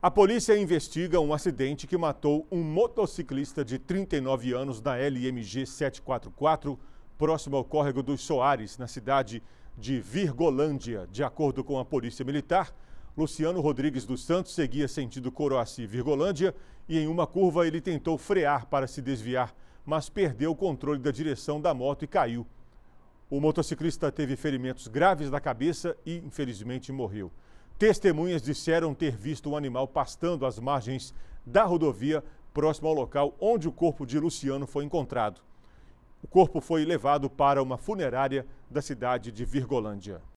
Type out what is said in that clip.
A polícia investiga um acidente que matou um motociclista de 39 anos na LMG 744, próximo ao córrego dos Soares, na cidade de Virgolândia. De acordo com a Polícia Militar, Luciano Rodrigues dos Santos seguia sentido Coroaci Virgolândia e em uma curva ele tentou frear para se desviar, mas perdeu o controle da direção da moto e caiu. O motociclista teve ferimentos graves na cabeça e, infelizmente, morreu. Testemunhas disseram ter visto o um animal pastando às margens da rodovia, próximo ao local onde o corpo de Luciano foi encontrado. O corpo foi levado para uma funerária da cidade de Virgolândia.